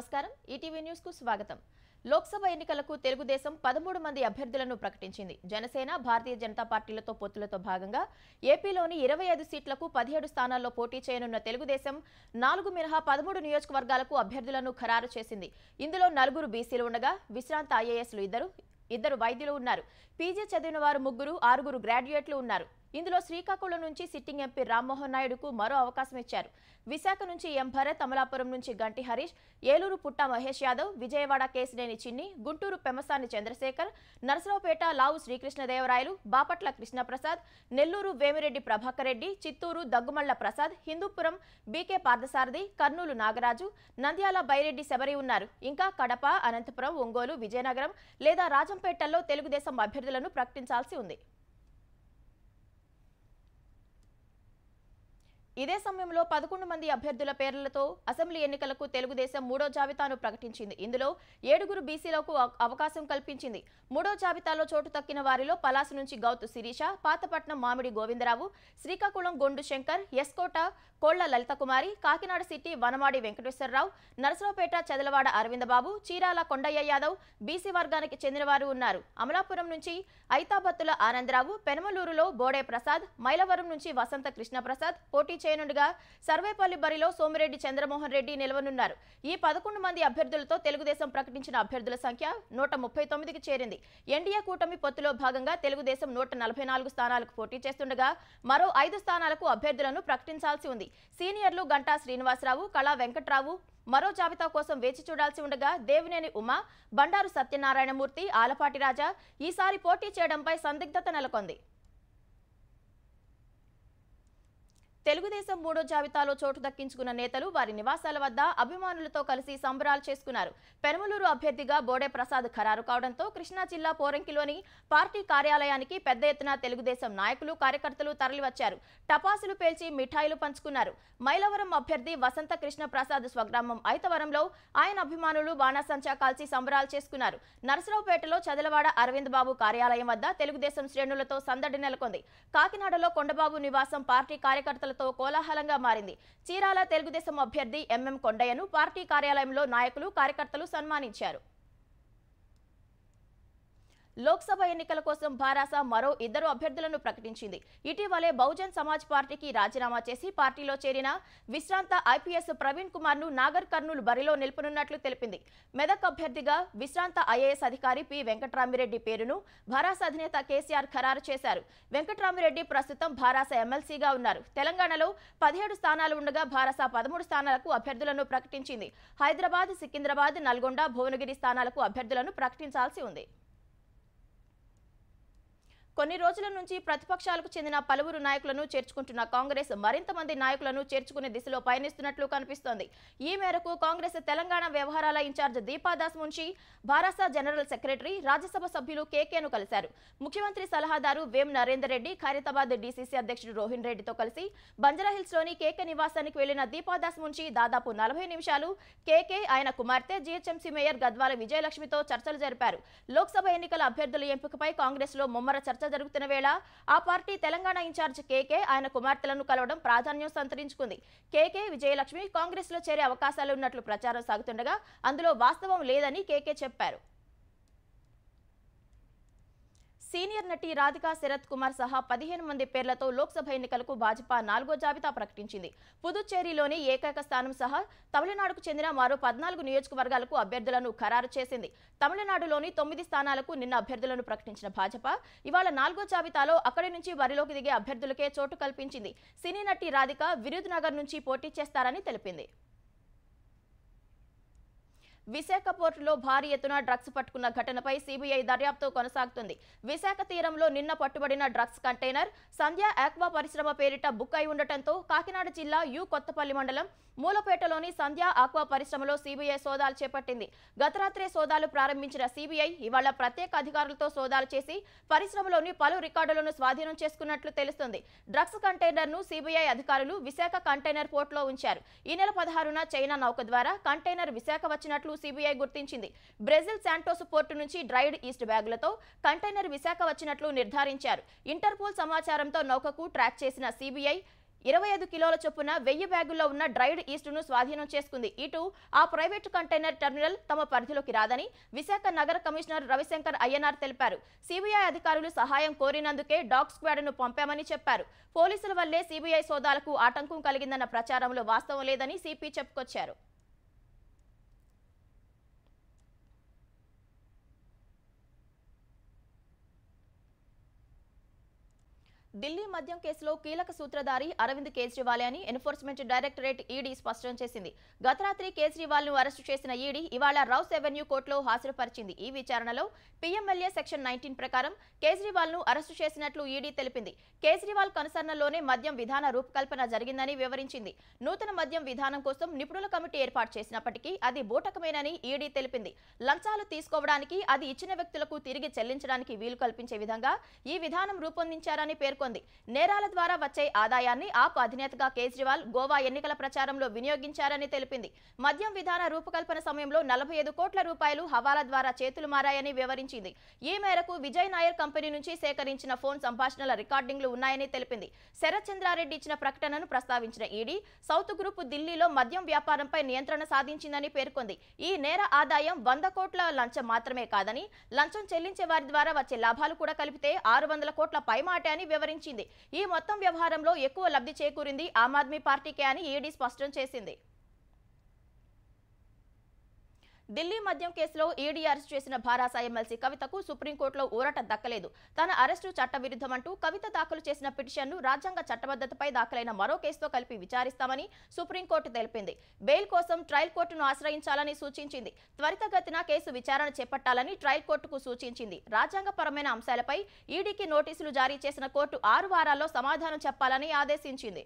నమస్కారం ETV news కు స్వాగతం లోక్సభ ఎన్నికలకు తెలుగుదేశం పదమూడు మంది అభ్యర్థులను ప్రకటించింది జనసేన భారతీయ జనతా పార్టీలతో పొత్తులతో భాగంగా ఏపీలోని ఇరవై ఐదు సీట్లకు పదిహేడు స్థానాల్లో పోటీ చేయనున్న తెలుగుదేశం నాలుగు మినహా పదమూడు నియోజకవర్గాలకు అభ్యర్థులను ఖరారు చేసింది ఇందులో నలుగురు బీసీలు ఉండగా విశ్రాంత ఐఏఎస్లు ఇద్దరు ఇద్దరు వైద్యులు ఉన్నారు పీజీ చదివిన వారు ముగ్గురు ఆరుగురు గ్రాడ్యుయేట్లు ఉన్నారు ఇందులో శ్రీకాకుళం నుంచి సిట్టింగ్ ఎంపీ రామ్మోహన్ నాయుడుకు మరో అవకాశం ఇచ్చారు విశాఖ నుంచి ఎం భరత్ అమలాపురం నుంచి గంటి హరీష్ ఏలూరు పుట్ట మహేష్ యాదవ్ విజయవాడ కేసినేని చిన్ని గుంటూరు పెమసాని చంద్రశేఖర్ నరసరావుపేట లావు శ్రీకృష్ణదేవరాయలు బాపట్ల కృష్ణప్రసాద్ నెల్లూరు వేమిరెడ్డి ప్రభాకర్ రెడ్డి చిత్తూరు దగ్గుమళ్ల ప్రసాద్ హిందూపురం బీకే పార్థసారథి కర్నూలు నాగరాజు నంద్యాల బైరెడ్డి శబరి ఉన్నారు ఇంకా కడప అనంతపురం ఒంగోలు విజయనగరం లేదా రాజంపేటల్లో తెలుగుదేశం అభ్యర్థులను ప్రకటించాల్సి ఉంది ఇదే సమయంలో పదకొండు మంది అభ్యర్థుల పేర్లతో అసెంబ్లీ ఎన్నికలకు తెలుగుదేశం మూడో జాబితాను ప్రకటించింది ఇందులో ఏడుగురు బీసీలకు అవకాశం కల్పించింది మూడో జాబితాలో చోటు తక్కిన వారిలో పలాస నుంచి గౌతు శిరీష పాతపట్నం మామిడి గోవిందరావు శ్రీకాకుళం గొండు శంకర్ ఎస్కోట కోళ్ల లలితకుమారి కాకినాడ సిటీ వనమాడి వెంకటేశ్వరరావు నరసరావుపేట చెదలవాడ అరవిందబాబు చీరాల కొండయ్య యాదవ్ బీసీ వర్గానికి చెందినవారు ఉన్నారు అమలాపురం నుంచి ఐతాబత్తుల ఆనందరావు పెనమలూరులో బోడే ప్రసాద్ మైలవరం నుంచి వసంత కృష్ణప్రసాద్ పోటీ చేయనుండగా సర్వేపల్లి బరిలో సోమిరెడ్డి చంద్రమోహన్ రెడ్డి నిలవనున్నారు ఈ పదకొండు మంది అభ్యర్థులతో తెలుగుదేశం ప్రకటించిన అభ్యర్థుల సంఖ్య నూట ముప్పై తొమ్మిదికి చేరింది ఎన్డీఏ కూటమి పొత్తులో భాగంగా తెలుగుదేశం నూట నలభై నాలుగు స్థానాలకు పోటీ చేస్తుండగా మరో ఐదు స్థానాలకు అభ్యర్థులను ప్రకటించాల్సి ఉంది సీనియర్లు గంటా శ్రీనివాసరావు కళా వెంకట్రావు మరో జాబితా కోసం వేచి చూడాల్సి ఉండగా దేవినేని ఉమా బండారు సత్యనారాయణమూర్తి ఆలపాటి రాజా ఈసారి పోటీ చేయడంపై సందిగ్ధత నెలకొంది తెలుగుదేశం మూడో జాబితాలో చోటు దక్కించుకున్న నేతలు వారి నివాసాల వద్ద అభిమానులతో కలిసి సంబరాలు చేసుకున్నారు పెనమలూరు అభ్యర్థిగా బోడే ప్రసాద్ ఖరారు కావడంతో కృష్ణా జిల్లా పోరంకిలోని పార్టీ కార్యాలయానికి పెద్ద ఎత్తున తెలుగుదేశం నాయకులు కార్యకర్తలు తరలివచ్చారు టపాసులు పేల్చి మిఠాయిలు పంచుకున్నారు మైలవరం అభ్యర్థి వసంత కృష్ణ ప్రసాద్ స్వగ్రామం ఐతవరంలో ఆయన అభిమానులు బాణాసంచా కాల్చి సంబరాలు చేసుకున్నారు నరసరావుపేటలో చదలవాడ అరవింద్ బాబు కార్యాలయం వద్ద తెలుగుదేశం శ్రేణులతో సందడి నెలకొంది కాకినాడలో కొండబాబు నివాసం పార్టీ కార్యకర్తలతో నిరసనలతో కోలాహలంగా మారింది చీరాల తెలుగుదేశం అభ్యర్థి ఎంఎం కొండయ్యను పార్టీ కార్యాలయంలో నాయకులు కార్యకర్తలు సన్మానించారు లోక్సభ ఎన్నికల కోసం భారాస మరో ఇద్దరు అభ్యర్థులను ప్రకటించింది ఇటీవలే బహుజన్ సమాజ్ పార్టీకి రాజీనామా చేసి పార్టీలో చేరిన విశ్రాంత ఐపీఎస్ ప్రవీణ్ కుమార్ ను నాగర్ కర్నూలు బరిలో నిలుపునున్నట్లు తెలిపింది మెదక్ అభ్యర్థిగా విశ్రాంత ఐఏఎస్ అధికారి పి వెంకట్రామిరెడ్డి పేరును భారాస అధినేత కేసీఆర్ ఖరారు చేశారు వెంకట్రామిరెడ్డి ప్రస్తుతం భారాస ఎమ్మెల్సీగా ఉన్నారు తెలంగాణలో పదిహేడు స్థానాలు ఉండగా భారాస పదమూడు స్థానాలకు అభ్యర్థులను ప్రకటించింది హైదరాబాద్ సికింద్రాబాద్ నల్గొండ భువనగిరి స్థానాలకు అభ్యర్థులను ప్రకటించాల్సి ఉంది కొన్ని రోజుల నుంచి ప్రతిపక్షాలకు చెందిన పలువురు నాయకులను చేర్చుకుంటున్న కాంగ్రెస్ మరింత మంది నాయకులను చేర్చుకునే దిశలో పయనిస్తున్నట్లు కనిపిస్తోంది ఈ మేరకు కాంగ్రెస్ తెలంగాణ వ్యవహారాల incharge Deepadas Munshi Bharasa general secretary Rajya Sabha సభ్యులు కేకేను కలిశారు ముఖ్యమంత్రి సలహాదారు వేం నరేందర్ రెడ్డి ఖైరతాబాద్ డీసీసీ అధ్యక్షుడు రోహిన్ రెడ్డితో కలిసి బంజరాహిల్స్లోని కేకే నివాసానికి వెళ్లిన దీపాదాస్ మున్షి దాదాపు నలభై నిమిషాలు కేకే ఆయన కుమార్తె జీహెచ్ఎంసీ మేయర్ గద్వాల విజయలక్ష్మితో చర్చలు జరిపారు లోక్సభ ఎన్నికల అభ్యర్థుల ఎంపికపై కాంగ్రెస్లో ముమ్మర చర్చ చర్చ జరుగుతున్న వేళ ఆ పార్టీ తెలంగాణ ఇన్ఛార్జ్ కేకే ఆయన కుమార్తెలను కలవడం ప్రాధాన్యం సంతరించుకుంది కేకే విజయలక్ష్మి కాంగ్రెస్ లో చేరే అవకాశాలు ఉన్నట్లు ప్రచారం సాగుతుండగా అందులో వాస్తవం లేదని కేకే చెప్పారు సీనియర్ నటి రాధికా శరత్ కుమార్ సహా పదిహేను మంది పేర్లతో లోక్సభ ఎన్నికలకు భాజపా నాలుగో జాబితా ప్రకటించింది పుదుచ్చేరిలోని ఏకైక స్థానం సహా తమిళనాడుకు చెందిన మరో పద్నాలుగు నియోజకవర్గాలకు అభ్యర్థులను ఖరారు చేసింది తమిళనాడులోని తొమ్మిది స్థానాలకు నిన్న అభ్యర్థులను ప్రకటించిన భాజపా ఇవాళ నాలుగో జాబితాలో అక్కడి నుంచి బరిలోకి దిగే అభ్యర్థులకే చోటు కల్పించింది సినీ నటి రాధిక నగర్ నుంచి పోటీ చేస్తారని తెలిపింది విశాఖ పోర్టులో భారీ ఎత్తున డ్రగ్స్ పట్టుకున్న ఘటనపై సిబిఐ దర్యాప్తు కొనసాగుతుంది విశాఖ తీరంలో నిన్న పట్టుబడిన డ్రగ్స్ కంటైనర్ సంధ్య ఆక్వా పరిశ్రమ పేరిట బుక్ అయి ఉండటంతో కాకినాడ జిల్లా యు కొత్తపల్లి మండలం మూలపేటలోని సంధ్య ఆక్వా పరిశ్రమలో సిబిఐ సోదాలు చేపట్టింది గతరాత్రే సోదాలు ప్రారంభించిన సిబిఐ ఇవాళ ప్రత్యేక అధికారులతో సోదాలు చేసి పరిశ్రమలోని పలు రికార్డులను స్వాధీనం చేసుకున్నట్లు తెలుస్తుంది డ్రగ్స్ ను సిబిఐ అధికారులు విశాఖ కంటైనర్ పోర్టులో ఉంచారు ఈ నెల పదహారున చైనా నౌక ద్వారా కంటైనర్ విశాఖ వచ్చినట్లు చేసినట్లు సిబిఐ గుర్తించింది బ్రెజిల్ శాంటోస్ పోర్టు నుంచి డ్రైడ్ ఈస్ట్ బ్యాగులతో కంటైనర్ విశాఖ వచ్చినట్లు నిర్ధారించారు ఇంటర్పోల్ సమాచారంతో నౌకకు ట్రాక్ చేసిన సిబిఐ ఇరవై ఐదు కిలోల చొప్పున వెయ్యి బ్యాగుల్లో ఉన్న డ్రైడ్ ఈస్టును స్వాధీనం చేసుకుంది ఇటు ఆ ప్రైవేటు కంటైనర్ టెర్మినల్ తమ పరిధిలోకి రాదని విశాఖ నగర కమిషనర్ రవిశంకర్ అయ్యనార్ తెలిపారు సిబిఐ అధికారులు సహాయం కోరినందుకే డాగ్ స్క్వాడ్ను పంపామని చెప్పారు పోలీసుల వల్లే సిబిఐ సోదాలకు ఆటంకం కలిగిందన్న ప్రచారంలో వాస్తవం లేదని సిపి చెప్పుకొచ్చారు ఢిల్లీ మద్యం కేసులో కీలక సూత్రధారి అరవింద్ కేజ్రీవాల్ అని ఎన్ఫోర్స్మెంట్ డైరెక్టరేట్ ఈడీ స్పష్టం చేసింది గత రాత్రి కేజ్రీవాల్ ను అరెస్టు చేసిన ఈడీ ఇవాళ రౌస్ ఎవెన్యూ కోర్టులో హాజరుపరిచింది ఈ విచారణలో పీఎంఎల్ఏ సెక్షన్ నైన్టీన్ ప్రకారం కేజ్రీవాల్ ను అరెస్టు చేసినట్లు ఈడీ తెలిపింది కేజ్రీవాల్ కనుసరణలోనే మద్యం విధాన రూపకల్పన జరిగిందని వివరించింది నూతన మద్యం విధానం కోసం నిపుణుల కమిటీ ఏర్పాటు చేసినప్పటికీ అది బూటకమేనని ఈడీ తెలిపింది లంచాలు తీసుకోవడానికి అది ఇచ్చిన వ్యక్తులకు తిరిగి చెల్లించడానికి వీలు కల్పించే విధంగా ఈ విధానం రూపొందించారని పేర్కొంది పేర్కొంది నేరాల ద్వారా వచ్చే ఆదాయాన్ని ఆప్ అధినేతగా కేజ్రీవాల్ గోవా ఎన్నికల ప్రచారంలో వినియోగించారని తెలిపింది మద్యం విధాన రూపకల్పన సమయంలో నలభై ఐదు కోట్ల రూపాయలు హవాలా ద్వారా చేతులు మారాయని వివరించింది ఈ మేరకు విజయ్ నాయర్ కంపెనీ నుంచి సేకరించిన ఫోన్ సంభాషణల రికార్డింగ్లు ఉన్నాయని తెలిపింది శరత్చంద్రారెడ్డి ఇచ్చిన ప్రకటనను ప్రస్తావించిన ఈడీ సౌత్ గ్రూప్ ఢిల్లీలో మద్యం వ్యాపారంపై నియంత్రణ సాధించిందని పేర్కొంది ఈ నేర ఆదాయం వంద కోట్ల లంచం మాత్రమే కాదని లంచం చెల్లించే వారి ద్వారా వచ్చే లాభాలు కూడా కలిపితే ఆరు వందల కోట్ల పైమాటే అని వివరించారు వివరించింది ఈ మొత్తం వ్యవహారంలో ఎక్కువ లబ్ధి చేకూరింది ఆమ్ ఆద్మీ పార్టీకే అని ఈడీ స్పష్టం చేసింది ఢిల్లీ మద్యం కేసులో ఈడీ అరెస్టు చేసిన భారాస ఎమ్మెల్సీ కవితకు సుప్రీంకోర్టులో ఊరట దక్కలేదు తన అరెస్టు చట్టవిరుద్ధమంటూ కవిత దాఖలు చేసిన పిటిషన్ను రాజ్యాంగ చట్టబద్దతపై దాఖలైన మరో కేసుతో కలిపి విచారిస్తామని సుప్రీంకోర్టు తెలిపింది బెయిల్ కోసం ట్రయల్ కోర్టును ఆశ్రయించాలని సూచించింది త్వరితగతిన కేసు విచారణ చేపట్టాలని ట్రయల్ కోర్టుకు సూచించింది రాజ్యాంగపరమైన అంశాలపై ఈడీకి నోటీసులు జారీ చేసిన కోర్టు ఆరు వారాల్లో సమాధానం చెప్పాలని ఆదేశించింది